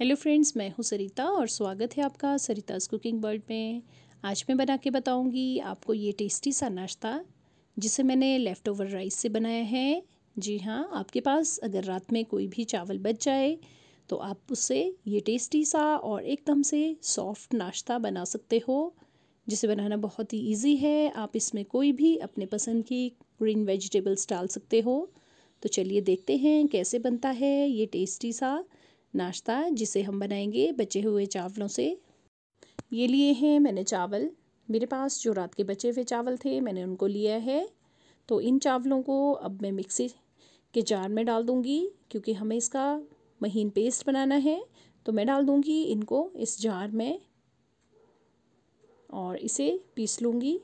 hello friends मैं हूँ सरिता और स्वागत है आपका सरिताज़ कुकिंग वर्ल्ड में आज मैं बना के बताऊँगी आपको ये टेस्टी सा नाश्ता जिसे मैंने लेफ़्ट ओवर राइस से बनाया है जी हाँ आपके पास अगर रात में कोई भी चावल बच जाए तो आप उससे ये टेस्टी सा और एकदम से सॉफ्ट नाश्ता बना सकते हो जिसे बनाना बहुत ही ईजी है आप इसमें कोई भी अपने पसंद की ग्रीन वेजिटेबल्स डाल सकते हो तो चलिए देखते हैं कैसे बनता है ये टेस्टी सा नाश्ता जिसे हम बनाएंगे बचे हुए चावलों से ये लिए हैं मैंने चावल मेरे पास जो रात के बचे हुए चावल थे मैंने उनको लिया है तो इन चावलों को अब मैं मिक्सी के जार में डाल दूँगी क्योंकि हमें इसका महीन पेस्ट बनाना है तो मैं डाल दूँगी इनको इस जार में और इसे पीस लूँगी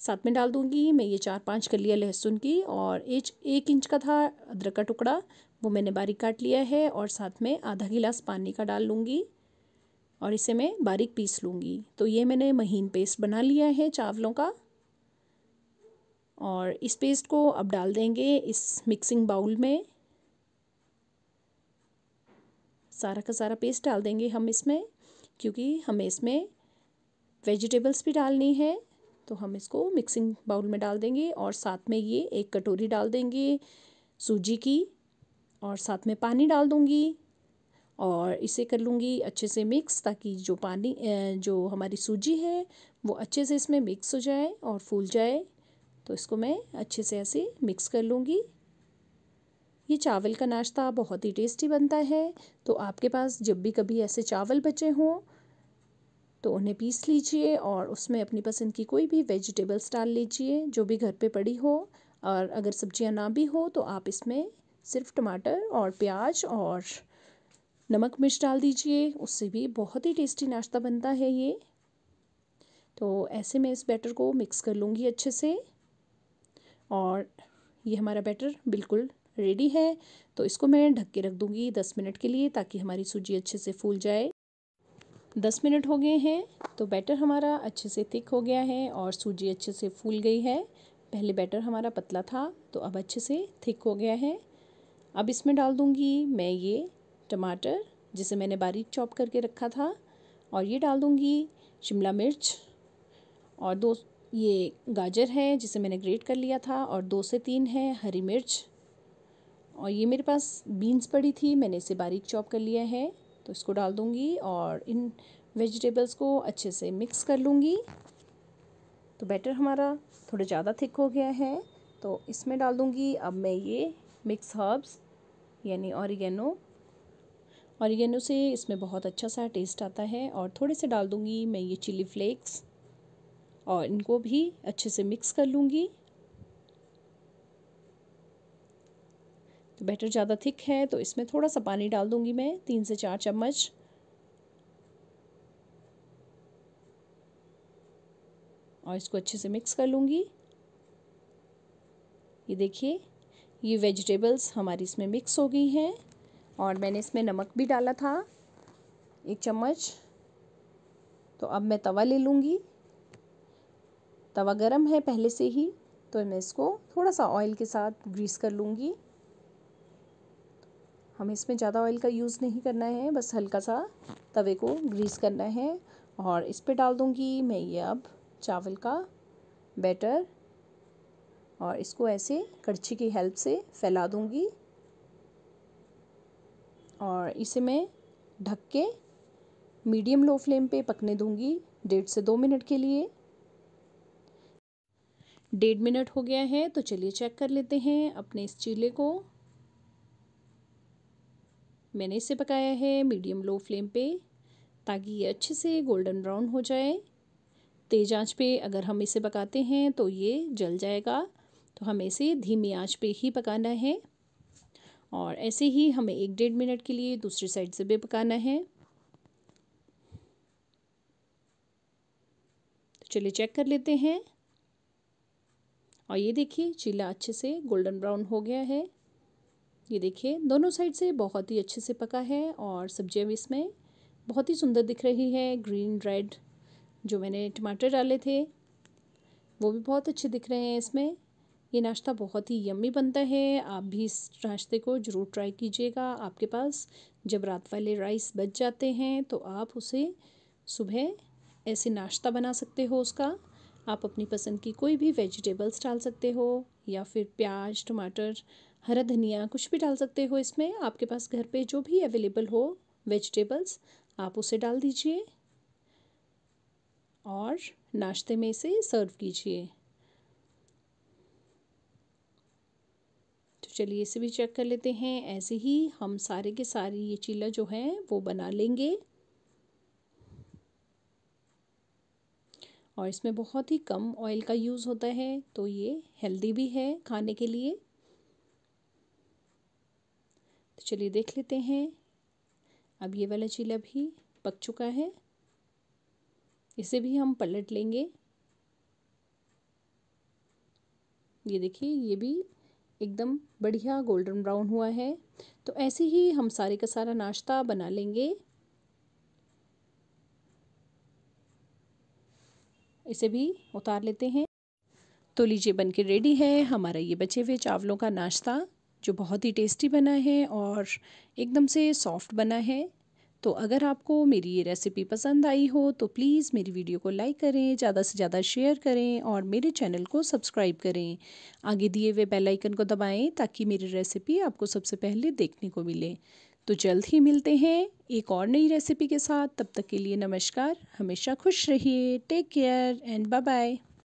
साथ में डाल दूँगी मैं ये चार पांच कलियाँ लहसुन की और एक एक इंच का था अदरक का टुकड़ा वो मैंने बारीक काट लिया है और साथ में आधा गिलास पानी का डाल लूँगी और इसे मैं बारीक पीस लूँगी तो ये मैंने महीन पेस्ट बना लिया है चावलों का और इस पेस्ट को अब डाल देंगे इस मिक्सिंग बाउल में सारा का सारा पेस्ट डाल देंगे हम इसमें क्योंकि हमें इसमें वेजिटेबल्स भी डालनी है तो हम इसको मिक्सिंग बाउल में डाल देंगे और साथ में ये एक कटोरी डाल देंगे सूजी की और साथ में पानी डाल दूँगी और इसे कर लूँगी अच्छे से मिक्स ताकि जो पानी जो हमारी सूजी है वो अच्छे से इसमें मिक्स हो जाए और फूल जाए तो इसको मैं अच्छे से ऐसे मिक्स कर लूँगी ये चावल का नाश्ता बहुत ही टेस्टी बनता है तो आपके पास जब भी कभी ऐसे चावल बचे हों तो उन्हें पीस लीजिए और उसमें अपनी पसंद की कोई भी वेजिटेबल्स डाल लीजिए जो भी घर पे पड़ी हो और अगर सब्जियां ना भी हो तो आप इसमें सिर्फ टमाटर और प्याज और नमक मिर्च डाल दीजिए उससे भी बहुत ही टेस्टी नाश्ता बनता है ये तो ऐसे मैं इस बैटर को मिक्स कर लूँगी अच्छे से और ये हमारा बैटर बिल्कुल रेडी है तो इसको मैं ढक के रख दूँगी दस मिनट के लिए ताकि हमारी सूजी अच्छे से फूल जाए दस मिनट हो गए हैं तो बैटर हमारा अच्छे से थिक हो गया है और सूजी अच्छे से फूल गई है पहले बैटर हमारा पतला था तो अब अच्छे से थिक हो गया है अब इसमें डाल दूँगी मैं ये टमाटर जिसे मैंने बारीक चॉप करके रखा था और ये डाल दूँगी शिमला मिर्च और दो ये गाजर है जिसे मैंने ग्रेट कर लिया था और दो से तीन है हरी मिर्च और ये मेरे पास बीन्स पड़ी थी मैंने इसे बारीक चॉप कर लिया है तो इसको डाल दूँगी और इन वेजिटेबल्स को अच्छे से मिक्स कर लूँगी तो बैटर हमारा थोड़ा ज़्यादा थिक हो गया है तो इसमें डाल दूँगी अब मैं ये मिक्स हर्ब्स यानी ऑरिगेनो ऑरिगेनो से इसमें बहुत अच्छा सा टेस्ट आता है और थोड़े से डाल दूँगी मैं ये चिली फ्लेक्स और इनको भी अच्छे से मिक्स कर लूँगी तो बैटर ज़्यादा थिक है तो इसमें थोड़ा सा पानी डाल दूँगी मैं तीन से चार चम्मच और इसको अच्छे से मिक्स कर लूँगी ये देखिए ये वेजिटेबल्स हमारी इसमें मिक्स हो गई हैं और मैंने इसमें नमक भी डाला था एक चम्मच तो अब मैं तवा ले लूँगी तवा गरम है पहले से ही तो मैं इसको थोड़ा सा ऑयल के साथ ग्रीस कर लूँगी हमें इसमें ज़्यादा ऑयल का यूज़ नहीं करना है बस हल्का सा तवे को ग्रीस करना है और इस पे डाल दूँगी मैं ये अब चावल का बैटर और इसको ऐसे कड़छी की हेल्प से फैला दूंगी और इसे मैं ढक के मीडियम लो फ्लेम पे पकने दूंगी डेढ़ से दो मिनट के लिए डेढ़ मिनट हो गया है तो चलिए चेक कर लेते हैं अपने इस चीले को मैंने इसे पकाया है मीडियम लो फ्लेम पे ताकि ये अच्छे से गोल्डन ब्राउन हो जाए तेज आंच पे अगर हम इसे पकाते हैं तो ये जल जाएगा तो हमें इसे धीमी आंच पे ही पकाना है और ऐसे ही हमें एक डेढ़ मिनट के लिए दूसरी साइड से भी पकाना है तो चलिए चेक कर लेते हैं और ये देखिए चीला अच्छे से गोल्डन ब्राउन हो गया है ये देखिए दोनों साइड से बहुत ही अच्छे से पका है और सब्जियां भी इसमें बहुत ही सुंदर दिख रही है ग्रीन रेड जो मैंने टमाटर डाले थे वो भी बहुत अच्छे दिख रहे हैं इसमें ये नाश्ता बहुत ही यम्मी बनता है आप भी इस नाश्ते को ज़रूर ट्राई कीजिएगा आपके पास जब रात वाले राइस बच जाते हैं तो आप उसे सुबह ऐसे नाश्ता बना सकते हो उसका आप अपनी पसंद की कोई भी वेजिटेबल्स डाल सकते हो या फिर प्याज टमाटर हरा धनिया कुछ भी डाल सकते हो इसमें आपके पास घर पे जो भी अवेलेबल हो वेजिटेबल्स आप उसे डाल दीजिए और नाश्ते में इसे सर्व कीजिए चलिए इसे भी चेक कर लेते हैं ऐसे ही हम सारे के सारे ये चीला जो है वो बना लेंगे और इसमें बहुत ही कम ऑयल का यूज़ होता है तो ये हेल्दी भी है खाने के लिए तो चलिए देख लेते हैं अब ये वाला चीला भी पक चुका है इसे भी हम पलट लेंगे ये देखिए ये भी एकदम बढ़िया गोल्डन ब्राउन हुआ है तो ऐसे ही हम सारे का सारा नाश्ता बना लेंगे इसे भी उतार लेते हैं तो लीजिए बन के रेडी है हमारा ये बचे हुए चावलों का नाश्ता जो बहुत ही टेस्टी बना है और एकदम से सॉफ्ट बना है तो अगर आपको मेरी ये रेसिपी पसंद आई हो तो प्लीज़ मेरी वीडियो को लाइक करें ज़्यादा से ज़्यादा शेयर करें और मेरे चैनल को सब्सक्राइब करें आगे दिए हुए बेल आइकन को दबाएं ताकि मेरी रेसिपी आपको सबसे पहले देखने को मिले तो जल्द ही मिलते हैं एक और नई रेसिपी के साथ तब तक के लिए नमस्कार हमेशा खुश रहिए take care and bye bye